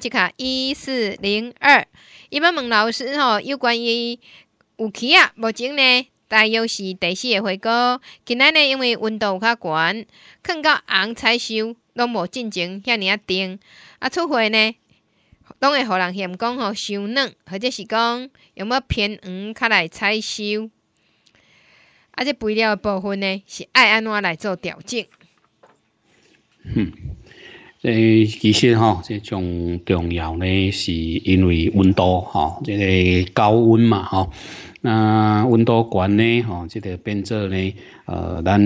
吉卡一四零二，伊要问老师吼，有关于有起啊？目前呢，大约是第四个回锅，今仔呢，因为温度较悬，碰到红采收拢无进前遐尔啊，冻啊出货呢，拢会互人嫌讲吼，秀嫩，或者是讲有要偏黄，较来采收。啊，这肥料的部分呢，是爱安怎来做调整？诶，其实哈，即种重要咧，是因为温度哈，即个高温嘛哈，那温度高咧哈，即个变作咧，呃，咱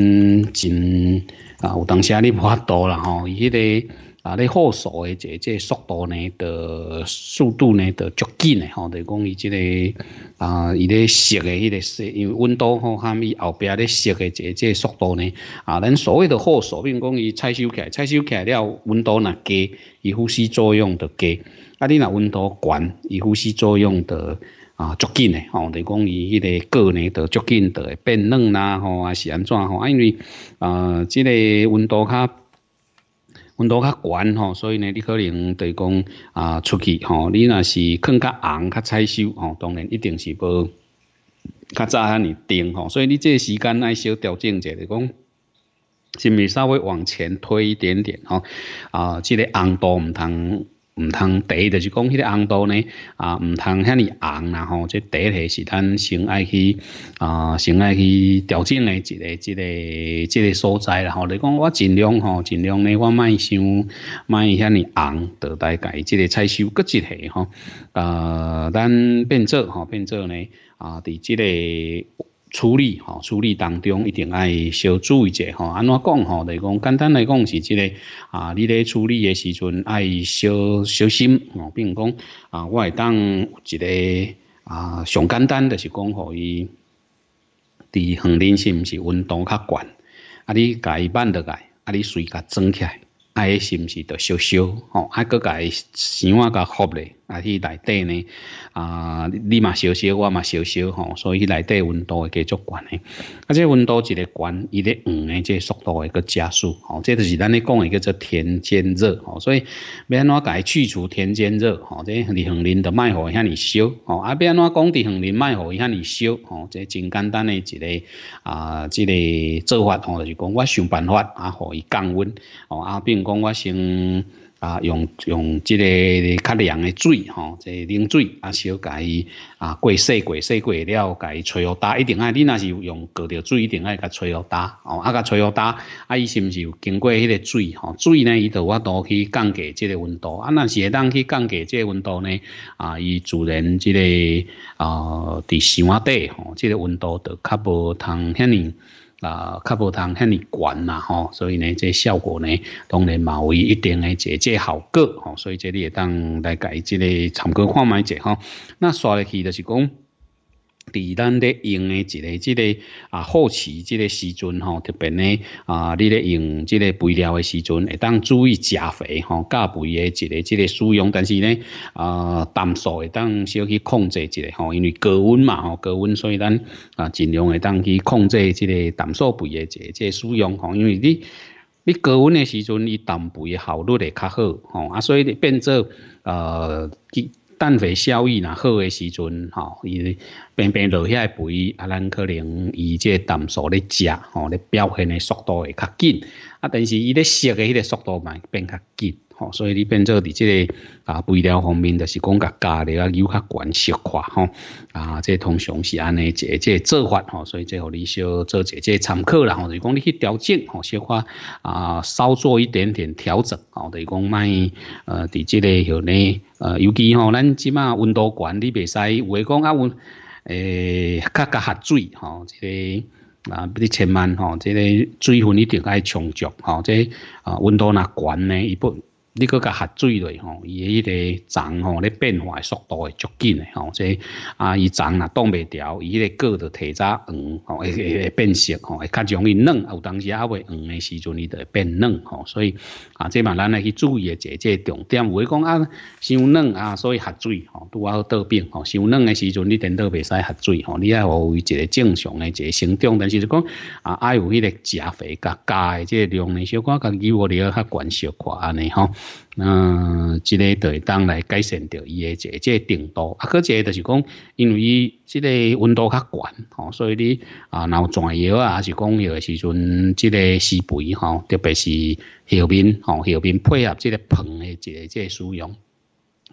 真啊有当下你无法度啦吼，伊迄个。啊！你火熟诶，即即速度呢？的速度呢？着足紧诶吼！就讲伊即个啊，伊咧熟诶，迄个熟，因为温度吼，含伊后壁咧熟诶，即即速度呢？啊！咱所谓火后比如讲伊采收起来，采收起来了，温度若低，伊呼吸作用着低；啊，你若温度悬，伊呼吸作用着啊足紧诶吼！就讲伊迄个个呢，着足紧会变冷啦，吼，还是安怎吼？啊，因为啊，即个温度较。温度较悬吼，所以呢，你可能就讲啊出去吼，你若是更较红较采收吼，当然一定是无较早遐尼定吼，所以你这时间爱小调整者，下，就讲是咪稍微往前推一点点吼，啊，这个红度唔通毋通第一就是讲，迄个红豆呢？啊，毋通遐尼红，然后即第一下是咱先爱去啊，先爱去调整诶，一个、一个、即个所在啦。吼，你讲我尽量吼，尽量呢，我卖想卖遐尼红，得大家即个采收各一下吼。呃，咱变做吼变做呢啊，伫即个。处理哈，处理当中一定爱小注意者哈。安怎讲哈？是讲简单来讲是即个啊，你咧处理诶时阵爱小小心，哦，并讲啊，我会当一个啊上简单就是讲，互伊伫恒温是毋是温度较悬，啊你家己挽落来，啊你水甲蒸起来，啊伊是毋是著烧烧，哦，啊，佫家己箱啊甲合咧。啊，去内底呢？啊，你嘛烧烧，我嘛烧烧吼，所以内底温度会继续悬诶。啊，这温度一个悬，伊咧嗯诶，这速度会个加速吼，这就是咱咧讲诶叫做田间热吼。所以，要怎甲改去除田间热吼？这李恒林的互伊遐尼烧，吼，啊要安怎讲李恒林互伊遐尼烧，吼？这真简单的一个啊，一个做法吼，就是讲我想办法啊，互伊降温哦。啊，并讲我想。啊，用用即个较凉的水，吼，即个冷水啊，小伊啊，过洗过洗过了伊吹热打，一定爱。你若是用过着水，一定爱甲吹热打，哦，啊，甲吹热打，啊，伊是毋是有经过迄个水，吼，水呢，伊就我都去降低即个温度，啊，若是会当去降低即个温度呢，啊，伊自然即个啊，伫箱底，吼，即个温度就较无通遐尼。啊，较无通遐尔悬啦吼，所以呢，这效果呢，当然嘛有一定的节节效果吼、所以这里也当来改这个参考看卖者吼。那刷下去就是讲。伫咱咧用诶一个、一个啊后期，即个时阵吼，特别呢啊，你咧用这个肥料诶时阵，会当注意加肥吼，加肥诶一个、即个使用，但是呢啊氮素会当小去控制一下吼，因为高温嘛吼，高温所以咱啊尽量会当去控制这个氮素肥诶一个、即个使用吼，因为你你高温诶时阵，伊氮肥诶效率会较好吼，啊所以你变做呃。氮肥效益若好诶时阵，吼伊平平落遐来肥，啊咱可能以即氮素咧食，吼咧表现诶速度会较紧，啊但是伊咧食诶迄个速度会变较紧。哦，所以你变做伫即个啊，肥料方面就是讲甲加料啊，油较悬少化吼，啊，即通常是安尼一即个做法吼，所以即互我哋做一即参參考啦，就是讲你去调調節，少化啊，稍做一点点调整，就是讲卖呃，伫即个何呢？呃，尤其吼，咱即晚温度悬，你唔使有嘅讲啊，温，诶较较下水，吼，即个。啊，唔千万吼，即个水分一定要充足，吼，即啊，温度若高呢，一般。你佫甲喝水类吼，伊迄个长吼咧变化速度会足紧诶吼，即啊，伊长啦挡袂牢伊个个就提早黄吼，会会变色吼，会较容易嫩，有当时啊会黄诶时阵伊就会变嫩吼，所以啊，即嘛咱来去注意个即姐重点，袂讲啊伤嫩啊，所以喝水吼啊好得病吼，伤嫩诶时阵你真得袂使喝水吼，你爱有持一个正常诶一个生长，但是讲啊爱有迄个加肥加诶，即量呢小可甲据我哋较悬小安尼吼。嗯，即个会当来改善着伊个即即程度，啊，可即就是讲，因为伊即个温度较悬吼，所以你啊，然后转药啊，还是讲迄个时阵即个施肥吼，特别是后面吼后面配合即个棚的即即使用。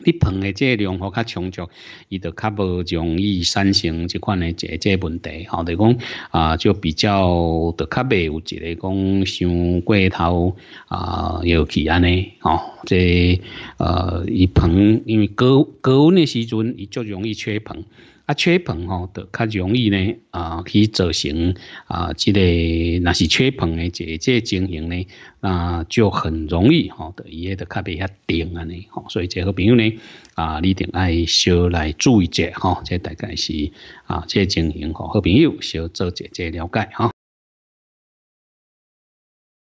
你硼的这量比较充足，伊就较无容易产生即款的这这问题，吼，就讲啊，就比较就较未有一个讲伤过头啊，有其安尼，吼，这呃，伊硼因为高高温的时阵，伊就容易缺硼，啊，缺硼吼，就较容易呢啊，去造成啊，即个那是缺硼的这这情形呢。那就很容易哈，的伊个的较比遐定安尼吼，所以这个朋友呢，啊，你定爱少来注意者吼，这大概是啊，这情形吼，好朋友少做者这了解哈。